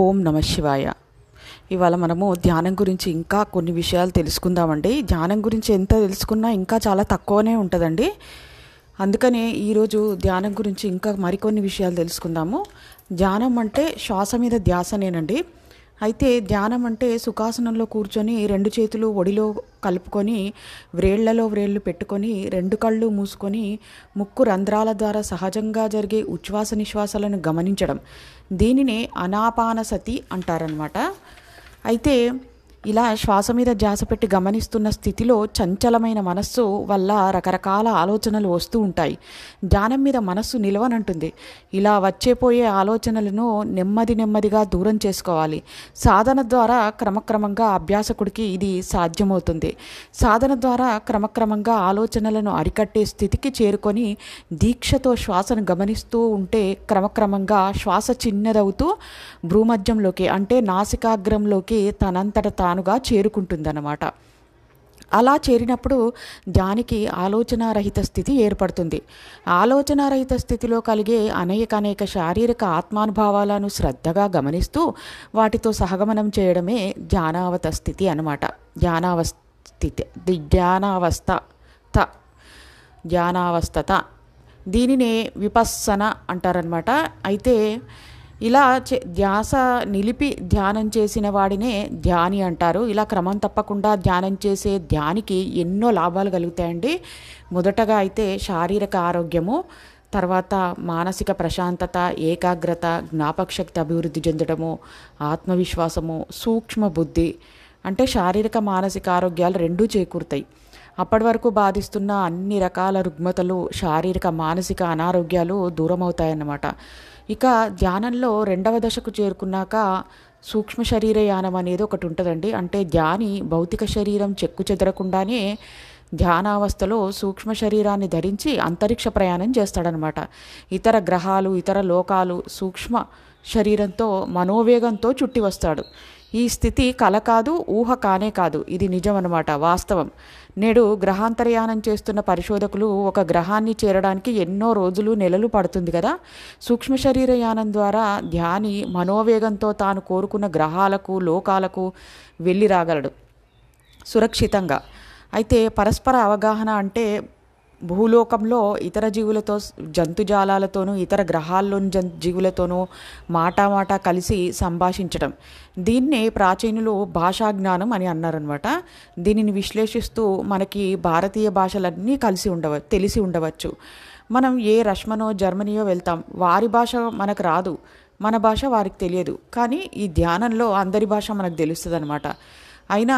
ఓం నమ శివాయ ఇవాళ మనము ధ్యానం గురించి ఇంకా కొన్ని విషయాలు తెలుసుకుందామండి ధ్యానం గురించి ఎంత తెలుసుకున్నా ఇంకా చాలా తక్కువనే ఉంటుందండి అందుకనే ఈరోజు ధ్యానం గురించి ఇంకా మరికొన్ని విషయాలు తెలుసుకుందాము ధ్యానం అంటే శ్వాస మీద ధ్యాసనేనండి అయితే ధ్యానం అంటే సుఖాసనంలో కూర్చొని రెండు చేతులు ఒడిలో కలుపుకొని వ్రేళ్లలో వ్రేళ్లు పెట్టుకొని రెండు కళ్ళు మూసుకొని ముక్కు రంధ్రాల ద్వారా సహజంగా జరిగే ఉచ్ఛ్వాస నిశ్వాసాలను గమనించడం దీనినే అనాపానసతి అంటారనమాట అయితే ఇలా శ్వాస మీద జాస పెట్టి గమనిస్తున్న స్థితిలో చంచలమైన మనస్సు వల్ల రకరకాల ఆలోచనలు వస్తూ ఉంటాయి ధ్యానం మీద మనస్సు నిలవనంటుంది ఇలా వచ్చేపోయే ఆలోచనలను నెమ్మది నెమ్మదిగా దూరం చేసుకోవాలి సాధన ద్వారా క్రమక్రమంగా అభ్యాసకుడికి ఇది సాధ్యమవుతుంది సాధన ద్వారా క్రమక్రమంగా ఆలోచనలను అరికట్టే స్థితికి చేరుకొని దీక్షతో శ్వాసను గమనిస్తూ ఉంటే క్రమక్రమంగా శ్వాస చిన్నదవుతూ భ్రూమధ్యంలోకి అంటే నాసికాగ్రంలోకి తనంతట తా తానుగా చేరుకుంటుందన్నమాట అలా చేరినప్పుడు జానికి ఆలోచనారహిత స్థితి ఏర్పడుతుంది ఆలోచనారహిత స్థితిలో కలిగే అనేక అనేక శారీరక ఆత్మానుభావాలను శ్రద్ధగా గమనిస్తూ వాటితో సహగమనం చేయడమే ధ్యానావత స్థితి అనమాట ధ్యానావస్థితి ధ్యానావస్థ త ధ్యానావస్థత దీనినే విపస్సన అంటారనమాట అయితే ఇలా ధ్యాస నిలిపి ధ్యానం చేసిన వాడినే ధ్యాని అంటారు ఇలా క్రమం తప్పకుండా ధ్యానం చేసే ధ్యానికి ఎన్నో లాభాలు కలుగుతాయండి మొదటగా అయితే శారీరక ఆరోగ్యము తర్వాత మానసిక ప్రశాంతత ఏకాగ్రత జ్ఞాపకశక్తి అభివృద్ధి చెందడము ఆత్మవిశ్వాసము సూక్ష్మ బుద్ధి అంటే శారీరక మానసిక ఆరోగ్యాలు రెండూ చేకూరుతాయి అప్పటి వరకు బాధిస్తున్న అన్ని రకాల రుగ్మతలు శారీరక మానసిక అనారోగ్యాలు దూరం అవుతాయన్నమాట ఇక ధ్యానంలో రెండవ దశకు చేరుకున్నాక సూక్ష్మ శరీరయానం అనేది ఒకటి ఉంటుందండి అంటే ధ్యాని భౌతిక శరీరం చెక్కు చెదరకుండానే ధ్యానావస్థలో సూక్ష్మ శరీరాన్ని ధరించి అంతరిక్ష ప్రయాణం చేస్తాడనమాట ఇతర గ్రహాలు ఇతర లోకాలు సూక్ష్మ శరీరంతో మనోవేగంతో చుట్టి వస్తాడు ఈ స్థితి కల కాదు ఊహ కానే కాదు ఇది నిజం అనమాట వాస్తవం నేడు గ్రహాంతర్యానం చేస్తున్న పరిశోధకులు ఒక గ్రహాన్ని చేరడానికి ఎన్నో రోజులు నెలలు పడుతుంది కదా సూక్ష్మ శరీరయానం ద్వారా ధ్యాని మనోవేగంతో తాను కోరుకున్న గ్రహాలకు లోకాలకు వెళ్ళి రాగలడు సురక్షితంగా అయితే పరస్పర అవగాహన అంటే భూలోకంలో ఇతర జీవులతో జంతుజాలాలతోనూ ఇతర గ్రహాల్లోని జ జీవులతోనూ మాటామాటా కలిసి సంభాషించడం దీన్నే ప్రాచీనులు భాషా జ్ఞానం అని అన్నారనమాట దీనిని విశ్లేషిస్తూ మనకి భారతీయ భాషలన్నీ కలిసి ఉండవ తెలిసి ఉండవచ్చు మనం ఏ రష్మనో జర్మనీయో వెళ్తాం వారి భాష మనకు రాదు మన భాష వారికి తెలియదు కానీ ఈ ధ్యానంలో అందరి భాష మనకు తెలుస్తుంది అనమాట అయినా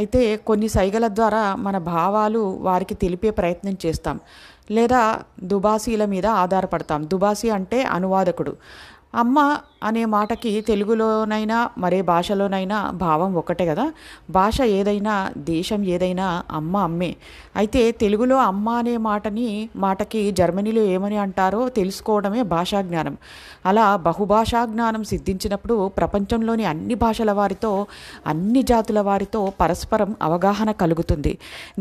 అయితే కొన్ని సైగల ద్వారా మన భావాలు వారికి తెలిపే ప్రయత్నం చేస్తాం లేదా దుబాసీల మీద ఆధారపడతాం దుబాసీ అంటే అనువాదకుడు అమ్మ అనే మాటకి తెలుగులోనైనా మరే భాషలోనైనా భావం ఒకటే కదా భాష ఏదైనా దేశం ఏదైనా అమ్మ అమ్మే అయితే తెలుగులో అమ్మ అనే మాటని మాటకి జర్మనీలో ఏమని అంటారో తెలుసుకోవడమే భాషా జ్ఞానం అలా బహుభాషా జ్ఞానం సిద్ధించినప్పుడు ప్రపంచంలోని అన్ని భాషల వారితో అన్ని జాతుల వారితో పరస్పరం అవగాహన కలుగుతుంది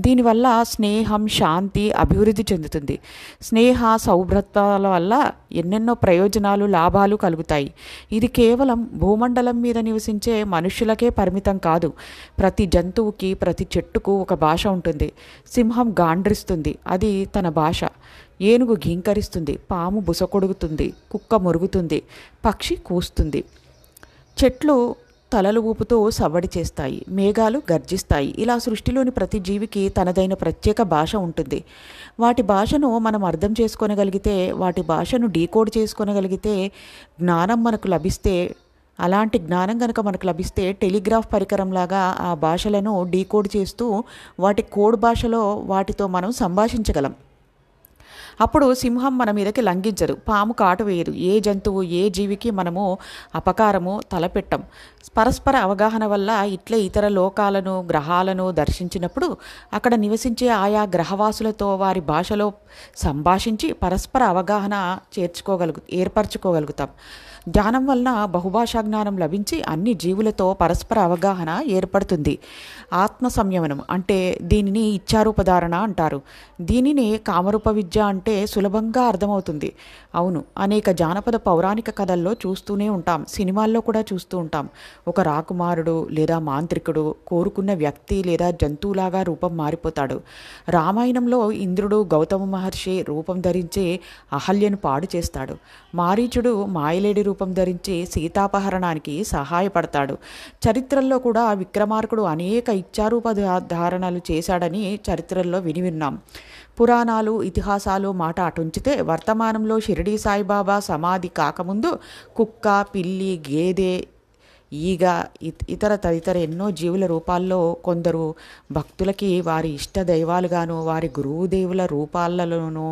దీనివల్ల స్నేహం శాంతి అభివృద్ధి చెందుతుంది స్నేహ సౌభ్రతల వల్ల ఎన్నెన్నో ప్రయోజనాలు లాభాలు కలుగుతాయి ఇది కేవలం భూమండలం మీద నివసించే మనుషులకే పరిమితం కాదు ప్రతి జంతువుకి ప్రతి చెట్టుకు ఒక భాష ఉంటుంది సింహం గాండ్రిస్తుంది అది తన భాష ఏనుగు ఘీంకరిస్తుంది పాము బుసకొడుగుతుంది కుక్క మురుగుతుంది పక్షి కూస్తుంది చెట్లు తలలు ఊపుతో సవ్వడి చేస్తాయి మేఘాలు గర్జిస్తాయి ఇలా సృష్టిలోని ప్రతి జీవికి తనదైన ప్రత్యేక భాష ఉంటుంది వాటి భాషను మనం అర్థం చేసుకోనగలిగితే వాటి భాషను డీకోడ్ చేసుకోనగలిగితే జ్ఞానం మనకు లభిస్తే అలాంటి జ్ఞానం కనుక మనకు లభిస్తే టెలిగ్రాఫ్ పరికరంలాగా ఆ భాషలను డీకోడ్ చేస్తూ వాటి కోడ్ భాషలో వాటితో మనం సంభాషించగలం అప్పుడు సింహం మన మీదకి లంఘించదు పాము కాటు వేయదు ఏ జంతువు ఏ జీవికి మనము అపకారము తలపెట్టం పరస్పర అవగాహన వల్ల ఇట్లే ఇతర లోకాలను గ్రహాలను దర్శించినప్పుడు అక్కడ నివసించే ఆయా గ్రహవాసులతో వారి భాషలో సంభాషించి పరస్పర అవగాహన చేర్చుకోగలుగు ఏర్పరచుకోగలుగుతాం ధ్యానం వలన బహుభాషా జ్ఞానం లభించి అన్ని జీవులతో పరస్పర అవగాహన ఏర్పడుతుంది ఆత్మ సంయమనం అంటే దీనిని ఇచ్చారూపధారణ అంటారు దీనిని కామరూప విద్య అంటే సులభంగా అర్థమవుతుంది అవును అనేక జానపద పౌరాణిక కథల్లో చూస్తూనే ఉంటాం సినిమాల్లో కూడా చూస్తూ ఉంటాం ఒక రాకుమారుడు లేదా మాంత్రికుడు కోరుకున్న వ్యక్తి లేదా జంతువులాగా రూపం మారిపోతాడు రామాయణంలో ఇంద్రుడు గౌతమ మహర్షి రూపం ధరించి అహల్యను పాడు చేస్తాడు మారీచుడు మాయలేడి రూపం ధరించి సీతాపహరణానికి సహాయపడతాడు చరిత్రల్లో కూడా విక్రమార్కుడు అనేక ఇచ్చారూప ధారణలు చేశాడని చరిత్రల్లో విని విన్నాం పురాణాలు ఇతిహాసాలు మాట అటుంచితే వర్తమానంలో షిరిడీ సాయిబాబా సమాధి కాకముందు కుక్క పిల్లి గేదె ఈగ ఇతర తదితర ఎన్నో జీవుల రూపాల్లో కొందరు భక్తులకి వారి ఇష్ట దైవాలుగాను వారి గురువుదేవుల రూపాలలోనూ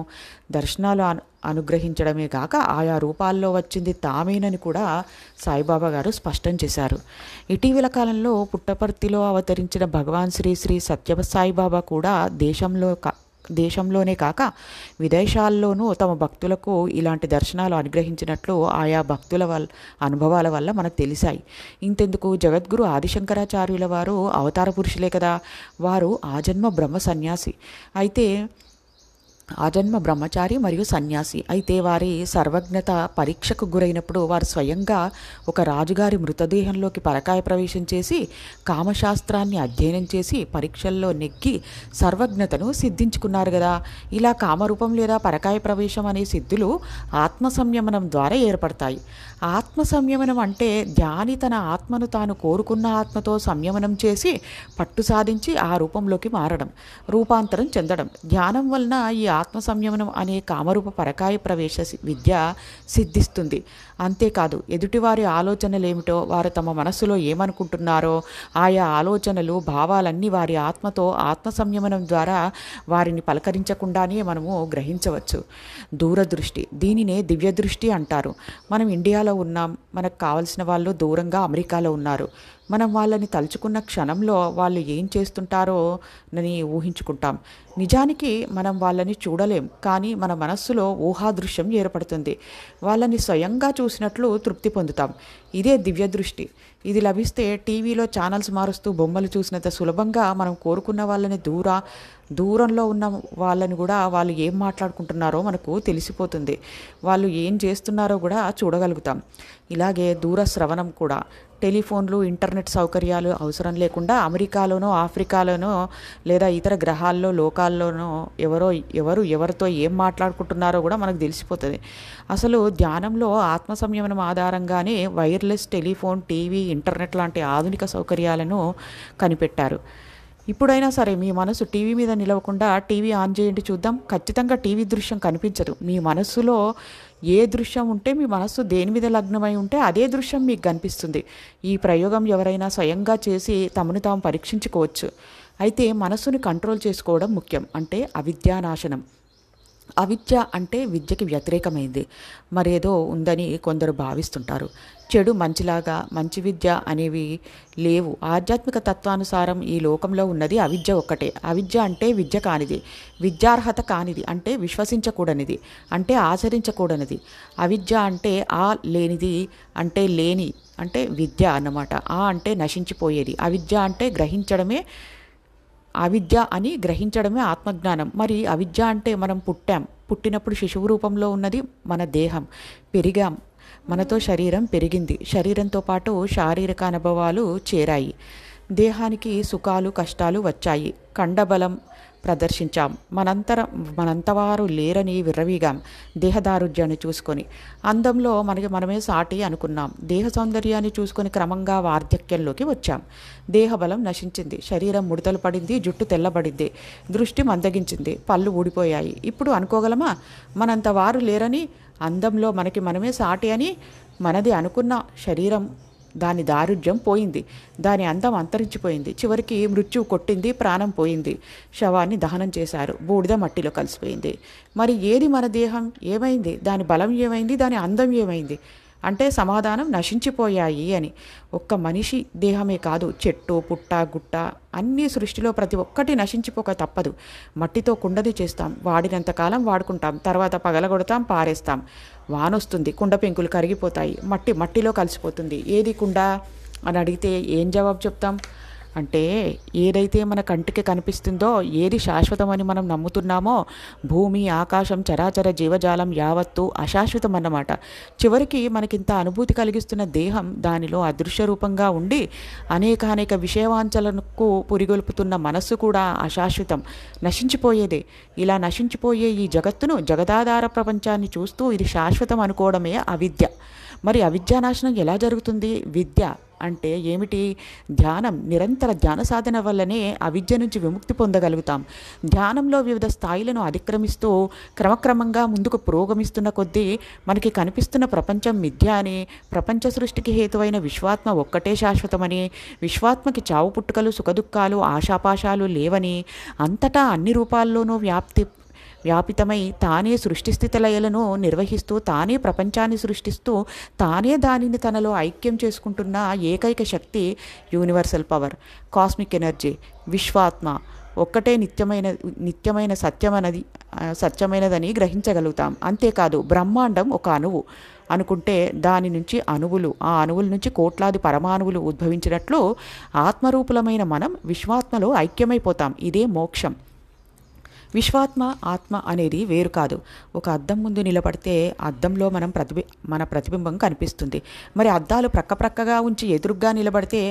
దర్శనాలు అనుగ్రహించడమే కాక ఆయా రూపాల్లో వచ్చింది తామేనని కూడా సాయిబాబా గారు స్పష్టం చేశారు ఇటీవల కాలంలో పుట్టపర్తిలో అవతరించిన భగవాన్ శ్రీ శ్రీ సత్య సాయిబాబా కూడా దేశంలో దేశంలోనే కాక విదేశాల్లోనూ తమ భక్తులకు ఇలాంటి దర్శనాలు అనుగ్రహించినట్లు ఆయా భక్తుల వల్ల అనుభవాల వల్ల మనకు తెలిసాయి ఇంతెందుకు జగద్గురు ఆదిశంకరాచార్యుల వారు అవతార పురుషులే కదా వారు ఆజన్మ బ్రహ్మ సన్యాసి అయితే ఆజన్మ బ్రహ్మచారి మరియు సన్యాసి అయితే వారి సర్వజ్ఞత పరీక్షకు గురైనప్పుడు వారు స్వయంగా ఒక రాజుగారి మృతదేహంలోకి పరకాయ ప్రవేశం చేసి కామశాస్త్రాన్ని అధ్యయనం చేసి పరీక్షల్లో నెగ్గి సర్వజ్ఞతను సిద్ధించుకున్నారు కదా ఇలా కామరూపం లేదా పరకాయ ప్రవేశం అనే సిద్ధులు ఆత్మ సంయమనం ద్వారా ఏర్పడతాయి ఆత్మ సంయమనం అంటే ధ్యాని తన ఆత్మను తాను కోరుకున్న ఆత్మతో సంయమనం చేసి పట్టు సాధించి ఆ రూపంలోకి మారడం రూపాంతరం చెందడం ధ్యానం వలన ఈ ఆత్మ సంయమనం అనే కామరూప పరకాయ ప్రవేశ విద్య సిద్ధిస్తుంది అంతేకాదు ఎదుటివారి ఆలోచనలేమిటో వారు తమ మనస్సులో ఏమనుకుంటున్నారో ఆయా ఆలోచనలు భావాలన్నీ వారి ఆత్మతో ఆత్మ సంయమనం ద్వారా వారిని పలకరించకుండానే మనము గ్రహించవచ్చు దూరదృష్టి దీనినే దివ్యదృష్టి అంటారు మనం ఇండియాలో ఉన్నాం మనకు కావలసిన వాళ్ళు దూరంగా అమెరికాలో ఉన్నారు మనం వాళ్ళని తలుచుకున్న క్షణంలో వాళ్ళు ఏం చేస్తుంటారో అని ఊహించుకుంటాం నిజానికి మనం వాళ్ళని చూడలేం కానీ మన మనస్సులో ఊహాదృశ్యం ఏర్పడుతుంది వాళ్ళని స్వయంగా చూసినట్లు తృప్తి పొందుతాం ఇదే దివ్య దృష్టి ఇది లభిస్తే టీవీలో ఛానల్స్ మారుస్తూ బొమ్మలు చూసినంత సులభంగా మనం కోరుకున్న వాళ్ళని దూర దూరంలో ఉన్న వాళ్ళని కూడా వాళ్ళు ఏం మాట్లాడుకుంటున్నారో మనకు తెలిసిపోతుంది వాళ్ళు ఏం చేస్తున్నారో కూడా చూడగలుగుతాం ఇలాగే దూర శ్రవణం కూడా టెలిఫోన్లు ఇంటర్నెట్ సౌకర్యాలు అవసరం లేకుండా అమెరికాలోనో ఆఫ్రికాలోనో లేదా ఇతర గ్రహాల్లో లోకాల్లోనో ఎవరో ఎవరు ఎవరితో ఏం మాట్లాడుకుంటున్నారో కూడా మనకు తెలిసిపోతుంది అసలు ధ్యానంలో ఆత్మ సంయమనం ఆధారంగానే వైర్లెస్ టెలిఫోన్ టీవీ ఇంటర్నెట్ లాంటి ఆధునిక సౌకర్యాలను కనిపెట్టారు ఇప్పుడైనా సరే మీ మనసు టీవీ మీద నిలవకుండా టీవీ ఆన్ చేయండి చూద్దాం ఖచ్చితంగా టీవీ దృశ్యం కనిపించదు మీ మనస్సులో ఏ దృశ్యం ఉంటే మీ మనస్సు దేని మీద లగ్నమై ఉంటే అదే దృశ్యం మీకు కనిపిస్తుంది ఈ ప్రయోగం ఎవరైనా స్వయంగా చేసి తమను తాము పరీక్షించుకోవచ్చు అయితే మనస్సును కంట్రోల్ చేసుకోవడం ముఖ్యం అంటే అవిద్యానాశనం అవిద్య అంటే విద్యకి వ్యతిరేకమైంది మరేదో ఉందని కొందరు భావిస్తుంటారు చెడు మంచిలాగా మంచి విద్య అనేవి లేవు ఆధ్యాత్మిక తత్వానుసారం ఈ లోకంలో ఉన్నది అవిద్య ఒక్కటే అవిద్య అంటే విద్య కానిది విద్యార్హత కానిది అంటే విశ్వసించకూడనిది అంటే ఆచరించకూడనిది అవిద్య అంటే ఆ లేనిది అంటే లేని అంటే విద్య అన్నమాట ఆ అంటే నశించిపోయేది అవిద్య అంటే గ్రహించడమే అవిద్య అని గ్రహించడమే ఆత్మజ్ఞానం మరి అవిద్య అంటే మనం పుట్టాం పుట్టినప్పుడు శిశువు రూపంలో ఉన్నది మన దేహం పెరిగాం మనతో శరీరం పెరిగింది శరీరంతో పాటు శారీరక అనుభవాలు చేరాయి దేహానికి సుఖాలు కష్టాలు వచ్చాయి కండబలం ప్రదర్శించాం మనంతర మనంతవారు లేరని విర్రవీగాం దేహదారుఢ్యాన్ని చూసుకొని అందంలో మనకి మనమే సాటి అనుకున్నాం దేహ సౌందర్యాన్ని చూసుకొని క్రమంగా వార్ధక్యంలోకి వచ్చాం దేహబలం నశించింది శరీరం ముడతలు పడింది జుట్టు తెల్లబడింది దృష్టి మందగించింది పళ్ళు ఊడిపోయాయి ఇప్పుడు అనుకోగలమా మనంతవారు వారు లేరని అందంలో మనకి మనమే సాటి అని మనది అనుకున్న శరీరం దాని దారుఢ్యం పోయింది దాని అందం అంతరించిపోయింది చివరికి మృత్యువు కొట్టింది ప్రాణం పోయింది శవాన్ని దహనం చేశారు బూడిద మట్టిలో కలిసిపోయింది మరి ఏది మన దేహం ఏమైంది దాని బలం ఏమైంది దాని అందం ఏమైంది అంటే సమాధానం నశించిపోయాయి అని ఒక్క మనిషి దేహమే కాదు చెట్టు పుట్ట గుట్ట అన్ని సృష్టిలో ప్రతి ఒక్కటి నశించిపోక తప్పదు మట్టితో కుండది చేస్తాం వాడినంతకాలం వాడుకుంటాం తర్వాత పగలగొడతాం పారేస్తాం వానొస్తుంది కుండ పెంకులు కరిగిపోతాయి మట్టి మట్టిలో కలిసిపోతుంది ఏది కుండ అని అడిగితే ఏం జవాబు చెప్తాం అంటే ఏదైతే మన కంటికి కనిపిస్తుందో ఏది శాశ్వతమని మనం నమ్ముతున్నామో భూమి ఆకాశం చరాచర జీవజాలం యావత్తు అశాశ్వతం అన్నమాట చివరికి మనకింత అనుభూతి కలిగిస్తున్న దేహం దానిలో అదృశ్య రూపంగా ఉండి అనేక అనేక విషయవాంచలకు పురిగొలుపుతున్న మనస్సు కూడా అశాశ్వతం నశించిపోయేదే ఇలా నశించిపోయే ఈ జగత్తును జగదాధార ప్రపంచాన్ని చూస్తూ ఇది శాశ్వతం అనుకోవడమే అవిద్య మరి అవిద్యానాశనం ఎలా జరుగుతుంది విద్య అంటే ఏమిటి ధ్యానం నిరంతర ధ్యాన సాధన వల్లనే అవిద్య నుంచి విముక్తి పొందగలుగుతాం ధ్యానంలో వివిధ స్థాయిలను అతిక్రమిస్తూ క్రమక్రమంగా ముందుకు పురోగమిస్తున్న కొద్దీ మనకి కనిపిస్తున్న ప్రపంచం మిథ్య అని ప్రపంచ సృష్టికి హేతువైన విశ్వాత్మ ఒక్కటే శాశ్వతమని విశ్వాత్మకి చావు పుట్టుకలు సుఖదుఖాలు ఆశాపాశాలు లేవని అంతటా అన్ని రూపాల్లోనూ వ్యాప్తి వ్యాపితమై తానే లయలను నిర్వహిస్తూ తానే ప్రపంచాన్ని సృష్టిస్తూ తానే దానిని తనలో ఐక్యం చేసుకుంటున్న ఏకైక శక్తి యూనివర్సల్ పవర్ కాస్మిక్ ఎనర్జీ విశ్వాత్మ ఒక్కటే నిత్యమైన నిత్యమైన సత్యమైనది సత్యమైనదని గ్రహించగలుగుతాం అంతేకాదు బ్రహ్మాండం ఒక అణువు అనుకుంటే దాని నుంచి అణువులు ఆ అణువుల నుంచి కోట్లాది పరమాణువులు ఉద్భవించినట్లు ఆత్మరూపులమైన మనం విశ్వాత్మలో ఐక్యమైపోతాం ఇదే మోక్షం విశ్వాత్మ ఆత్మ అనేది వేరు కాదు ఒక అద్దం ముందు నిలబడితే అద్దంలో మనం ప్రతిబి మన ప్రతిబింబం కనిపిస్తుంది మరి అద్దాలు ప్రక్కప్రక్కగా ఉంచి ఎదురుగ్గా నిలబడితే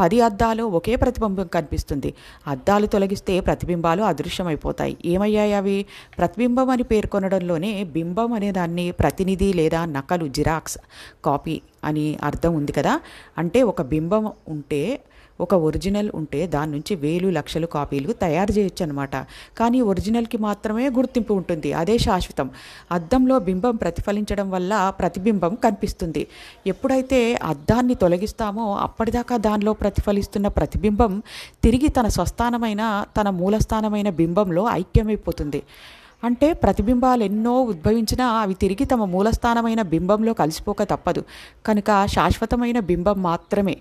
పది అద్దాలు ఒకే ప్రతిబింబం కనిపిస్తుంది అద్దాలు తొలగిస్తే ప్రతిబింబాలు అదృశ్యమైపోతాయి ఏమయ్యాయి అవి ప్రతిబింబం అని పేర్కొనడంలోనే బింబం అనే దాన్ని ప్రతినిధి లేదా నకలు జిరాక్స్ కాపీ అని అర్థం ఉంది కదా అంటే ఒక బింబం ఉంటే ఒక ఒరిజినల్ ఉంటే దాని నుంచి వేలు లక్షలు కాపీలు తయారు చేయొచ్చు అనమాట కానీ ఒరిజినల్కి మాత్రమే గుర్తింపు ఉంటుంది అదే శాశ్వతం అద్దంలో బింబం ప్రతిఫలించడం వల్ల ప్రతిబింబం కనిపిస్తుంది ఎప్పుడైతే అద్దాన్ని తొలగిస్తామో అప్పటిదాకా దానిలో ప్రతిఫలిస్తున్న ప్రతిబింబం తిరిగి తన స్వస్థానమైన తన మూలస్థానమైన బింబంలో ఐక్యమైపోతుంది అంటే ప్రతిబింబాలు ఎన్నో ఉద్భవించినా అవి తిరిగి తమ మూలస్థానమైన బింబంలో కలిసిపోక తప్పదు కనుక శాశ్వతమైన బింబం మాత్రమే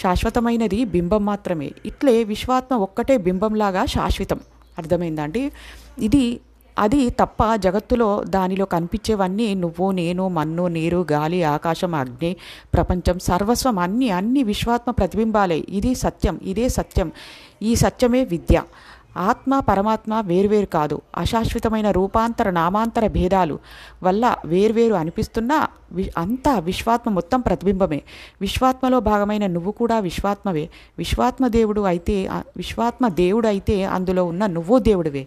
శాశ్వతమైనది బింబం మాత్రమే ఇట్లే విశ్వాత్మ ఒక్కటే బింబంలాగా శాశ్వతం అర్థమైందండి ఇది అది తప్ప జగత్తులో దానిలో కనిపించేవన్నీ నువ్వు నేను మన్ను నీరు గాలి ఆకాశం అగ్ని ప్రపంచం సర్వస్వం అన్ని అన్ని విశ్వాత్మ ప్రతిబింబాలే ఇది సత్యం ఇదే సత్యం ఈ సత్యమే విద్య ఆత్మ పరమాత్మ వేర్వేరు కాదు అశాశ్వతమైన రూపాంతర నామాంతర భేదాలు వల్ల వేర్వేరు అనిపిస్తున్నా వి అంతా విశ్వాత్మ మొత్తం ప్రతిబింబమే విశ్వాత్మలో భాగమైన నువ్వు కూడా విశ్వాత్మవే విశ్వాత్మ దేవుడు అయితే విశ్వాత్మ దేవుడు అయితే అందులో ఉన్న నువ్వు దేవుడివే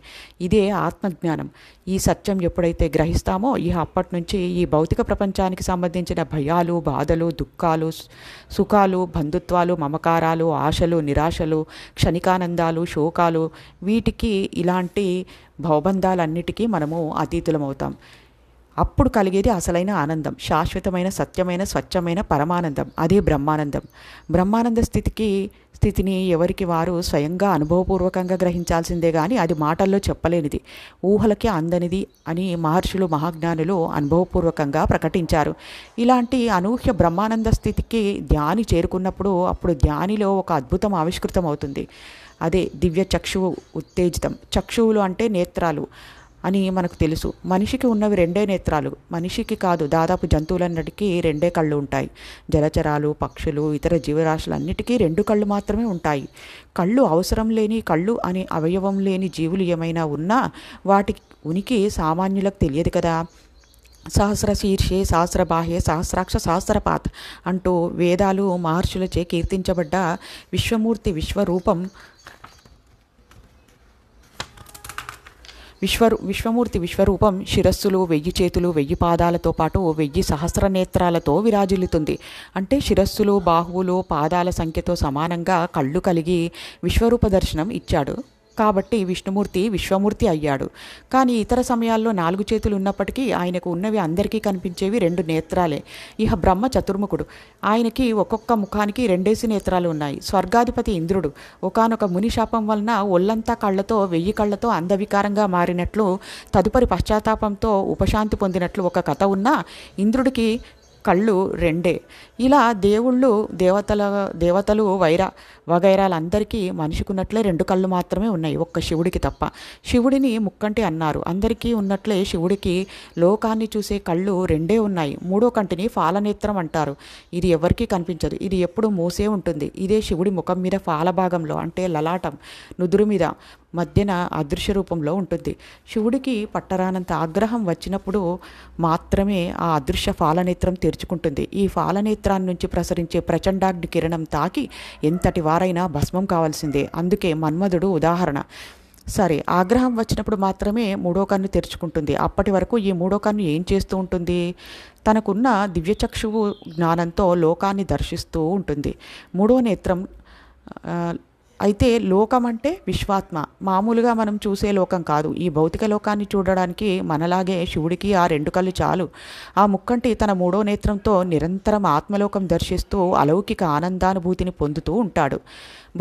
ఇదే ఆత్మజ్ఞానం ఈ సత్యం ఎప్పుడైతే గ్రహిస్తామో ఇక అప్పటి నుంచి ఈ భౌతిక ప్రపంచానికి సంబంధించిన భయాలు బాధలు దుఃఖాలు సుఖాలు బంధుత్వాలు మమకారాలు ఆశలు నిరాశలు క్షణికానందాలు శోకాలు వీటికి ఇలాంటి భవబంధాలన్నిటికీ మనము అతీతులమవుతాం అప్పుడు కలిగేది అసలైన ఆనందం శాశ్వతమైన సత్యమైన స్వచ్ఛమైన పరమానందం అదే బ్రహ్మానందం బ్రహ్మానంద స్థితికి స్థితిని ఎవరికి వారు స్వయంగా అనుభవపూర్వకంగా గ్రహించాల్సిందే కానీ అది మాటల్లో చెప్పలేనిది ఊహలకే అందనిది అని మహర్షులు మహాజ్ఞానులు అనుభవపూర్వకంగా ప్రకటించారు ఇలాంటి అనూహ్య బ్రహ్మానంద స్థితికి ధ్యాని చేరుకున్నప్పుడు అప్పుడు ధ్యానిలో ఒక అద్భుతం ఆవిష్కృతం అవుతుంది అదే దివ్య చక్షువు ఉత్తేజితం చక్షువులు అంటే నేత్రాలు అని మనకు తెలుసు మనిషికి ఉన్నవి రెండే నేత్రాలు మనిషికి కాదు దాదాపు జంతువులన్నిటికీ రెండే కళ్ళు ఉంటాయి జలచరాలు పక్షులు ఇతర జీవరాశులన్నిటికీ రెండు కళ్ళు మాత్రమే ఉంటాయి కళ్ళు అవసరం లేని కళ్ళు అనే అవయవం లేని జీవులు ఏమైనా ఉన్నా వాటి ఉనికి సామాన్యులకు తెలియదు కదా సహస్ర శీర్షే బాహ్య సహస్రాక్ష సహస్రపాత్ అంటూ వేదాలు మహర్షులచే కీర్తించబడ్డ విశ్వమూర్తి విశ్వరూపం విశ్వ విశ్వమూర్తి విశ్వరూపం శిరస్సులు వెయ్యి చేతులు వెయ్యి పాదాలతో పాటు వెయ్యి సహస్ర నేత్రాలతో విరాజిల్లుతుంది అంటే శిరస్సులు బాహువులు పాదాల సంఖ్యతో సమానంగా కళ్ళు కలిగి విశ్వరూప దర్శనం ఇచ్చాడు కాబట్టి విష్ణుమూర్తి విశ్వమూర్తి అయ్యాడు కానీ ఇతర సమయాల్లో నాలుగు చేతులు ఉన్నప్పటికీ ఆయనకు ఉన్నవి అందరికీ కనిపించేవి రెండు నేత్రాలే ఇహ బ్రహ్మ చతుర్ముఖుడు ఆయనకి ఒక్కొక్క ముఖానికి రెండేసి నేత్రాలు ఉన్నాయి స్వర్గాధిపతి ఇంద్రుడు ఒకనొక ముని శాపం వలన ఒళ్ళంతా కళ్ళతో వెయ్యి కళ్ళతో అందవికారంగా మారినట్లు తదుపరి పశ్చాత్తాపంతో ఉపశాంతి పొందినట్లు ఒక కథ ఉన్నా ఇంద్రుడికి కళ్ళు రెండే ఇలా దేవుళ్ళు దేవతల దేవతలు వైరా వగైరాలందరికీ మనిషికున్నట్లే రెండు కళ్ళు మాత్రమే ఉన్నాయి ఒక్క శివుడికి తప్ప శివుడిని ముక్కంటి అన్నారు అందరికీ ఉన్నట్లే శివుడికి లోకాన్ని చూసే కళ్ళు రెండే ఉన్నాయి మూడో కంటిని ఫాలనేత్రం అంటారు ఇది ఎవరికీ కనిపించదు ఇది ఎప్పుడు మూసే ఉంటుంది ఇదే శివుడి ముఖం మీద ఫాలభాగంలో అంటే లలాటం నుదురు మీద మధ్యన అదృశ్య రూపంలో ఉంటుంది శివుడికి పట్టరానంత ఆగ్రహం వచ్చినప్పుడు మాత్రమే ఆ అదృశ్య ఫాలనేత్రం తెరుచుకుంటుంది ఈ ఫాలనేత్రాన్ని నుంచి ప్రసరించే ప్రచండాగ్ని కిరణం తాకి ఎంతటి వారైనా భస్మం కావాల్సిందే అందుకే మన్మధుడు ఉదాహరణ సరే ఆగ్రహం వచ్చినప్పుడు మాత్రమే మూడో కన్ను తెరుచుకుంటుంది అప్పటి వరకు ఈ మూడో కన్ను ఏం చేస్తూ ఉంటుంది తనకున్న దివ్యచక్షువు జ్ఞానంతో లోకాన్ని దర్శిస్తూ ఉంటుంది మూడో నేత్రం అయితే లోకం అంటే విశ్వాత్మ మామూలుగా మనం చూసే లోకం కాదు ఈ భౌతిక లోకాన్ని చూడడానికి మనలాగే శివుడికి ఆ రెండు కళ్ళు చాలు ఆ ముక్కంటి తన మూడో నేత్రంతో నిరంతరం ఆత్మలోకం దర్శిస్తూ అలౌకిక ఆనందానుభూతిని పొందుతూ ఉంటాడు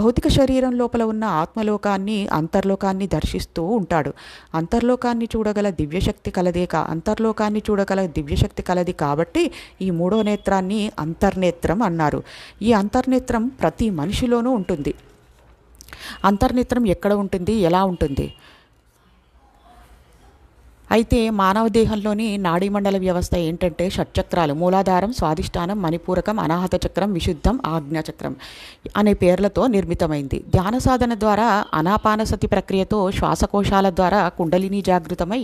భౌతిక శరీరం లోపల ఉన్న ఆత్మలోకాన్ని అంతర్లోకాన్ని దర్శిస్తూ ఉంటాడు అంతర్లోకాన్ని చూడగల దివ్యశక్తి కలదే కా అంతర్లోకాన్ని చూడగల దివ్యశక్తి కలది కాబట్టి ఈ మూడో నేత్రాన్ని అంతర్నేత్రం అన్నారు ఈ అంతర్నేత్రం ప్రతి మనిషిలోనూ ఉంటుంది అంతర్నిత్రం ఎక్కడ ఉంటుంది ఎలా ఉంటుంది అయితే మానవ దేహంలోని నాడీమండల వ్యవస్థ ఏంటంటే షట్చక్రాలు మూలాధారం స్వాధిష్టానం మణిపూరకం అనాహత చక్రం విశుద్ధం ఆజ్ఞాచక్రం అనే పేర్లతో నిర్మితమైంది ధ్యాన సాధన ద్వారా అనాపానసతి ప్రక్రియతో శ్వాసకోశాల ద్వారా కుండలిని జాగృతమై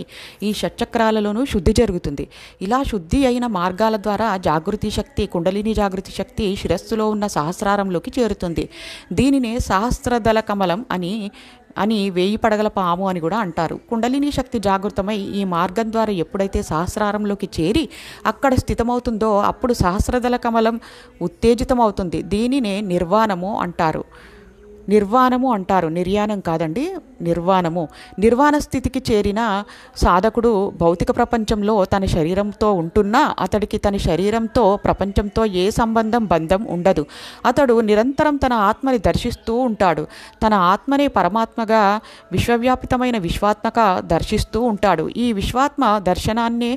ఈ షట్చక్రాలలోనూ శుద్ధి జరుగుతుంది ఇలా శుద్ధి అయిన మార్గాల ద్వారా జాగృతి శక్తి కుండలిని జాగృతి శక్తి శిరస్సులో ఉన్న సహస్రారంలోకి చేరుతుంది దీనినే సహస్రదళ కమలం అని అని వేయి పడగల పాము అని కూడా అంటారు కుండలిని శక్తి జాగృతమై ఈ మార్గం ద్వారా ఎప్పుడైతే సహస్రారంలోకి చేరి అక్కడ స్థితమవుతుందో అప్పుడు సహస్రదళ కమలం ఉత్తేజితమవుతుంది దీనినే నిర్వాణము అంటారు నిర్వాణము అంటారు నిర్యాణం కాదండి నిర్వాణము నిర్వాణ స్థితికి చేరిన సాధకుడు భౌతిక ప్రపంచంలో తన శరీరంతో ఉంటున్నా అతడికి తన శరీరంతో ప్రపంచంతో ఏ సంబంధం బంధం ఉండదు అతడు నిరంతరం తన ఆత్మని దర్శిస్తూ ఉంటాడు తన ఆత్మనే పరమాత్మగా విశ్వవ్యాపితమైన విశ్వాత్మక దర్శిస్తూ ఉంటాడు ఈ విశ్వాత్మ దర్శనాన్ని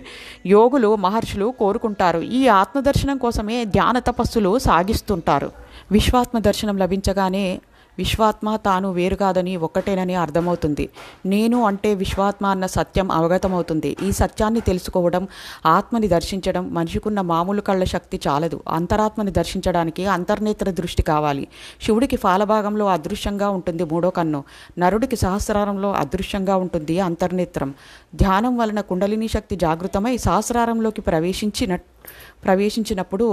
యోగులు మహర్షులు కోరుకుంటారు ఈ ఆత్మ దర్శనం కోసమే ధ్యాన తపస్సులు సాగిస్తుంటారు విశ్వాత్మ దర్శనం లభించగానే విశ్వాత్మ తాను వేరు కాదని ఒక్కటేనని అర్థమవుతుంది నేను అంటే విశ్వాత్మ అన్న సత్యం అవగతమవుతుంది ఈ సత్యాన్ని తెలుసుకోవడం ఆత్మని దర్శించడం మనిషికున్న మామూలు కళ్ళ శక్తి చాలదు అంతరాత్మని దర్శించడానికి అంతర్నేత్ర దృష్టి కావాలి శివుడికి ఫాలభాగంలో అదృశ్యంగా ఉంటుంది మూడో కన్ను నరుడికి సహస్రారంలో అదృశ్యంగా ఉంటుంది అంతర్నేత్రం ధ్యానం వలన కుండలిని శక్తి జాగృతమై సహస్రారంలోకి ప్రవేశించిన ప్రవేశించినప్పుడు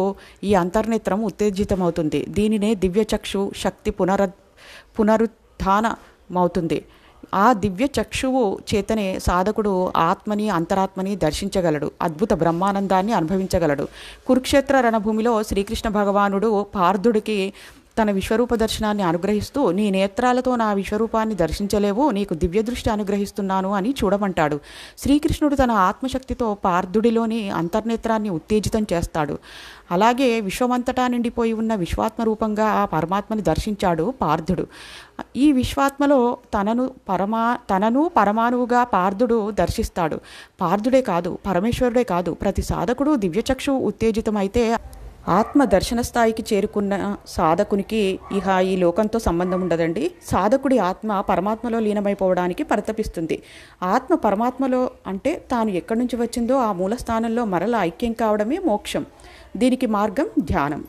ఈ అంతర్నేత్రం ఉత్తేజితమవుతుంది దీనినే దివ్యచక్షు శక్తి పునర పునరుత్థానమవుతుంది ఆ దివ్య చక్షువు చేతనే సాధకుడు ఆత్మని అంతరాత్మని దర్శించగలడు అద్భుత బ్రహ్మానందాన్ని అనుభవించగలడు కురుక్షేత్ర రణభూమిలో శ్రీకృష్ణ భగవానుడు పార్థుడికి తన విశ్వరూప దర్శనాన్ని అనుగ్రహిస్తూ నీ నేత్రాలతో నా విశ్వరూపాన్ని దర్శించలేవు నీకు దివ్యదృష్టి అనుగ్రహిస్తున్నాను అని చూడమంటాడు శ్రీకృష్ణుడు తన ఆత్మశక్తితో పార్థుడిలోని అంతర్నేత్రాన్ని ఉత్తేజితం చేస్తాడు అలాగే విశ్వమంతటా నిండిపోయి ఉన్న విశ్వాత్మ రూపంగా ఆ పరమాత్మని దర్శించాడు పార్థుడు ఈ విశ్వాత్మలో తనను పరమా తనను పరమాణువుగా పార్థుడు దర్శిస్తాడు పార్థుడే కాదు పరమేశ్వరుడే కాదు ప్రతి సాధకుడు దివ్యచక్షు ఉత్తేజితమైతే ఆత్మ దర్శన స్థాయికి చేరుకున్న సాధకునికి ఇహ ఈ లోకంతో సంబంధం ఉండదండి సాధకుడి ఆత్మ పరమాత్మలో లీనమైపోవడానికి పరితపిస్తుంది ఆత్మ పరమాత్మలో అంటే తాను ఎక్కడి నుంచి వచ్చిందో ఆ మూల స్థానంలో మరల ఐక్యం కావడమే మోక్షం దీనికి మార్గం ధ్యానం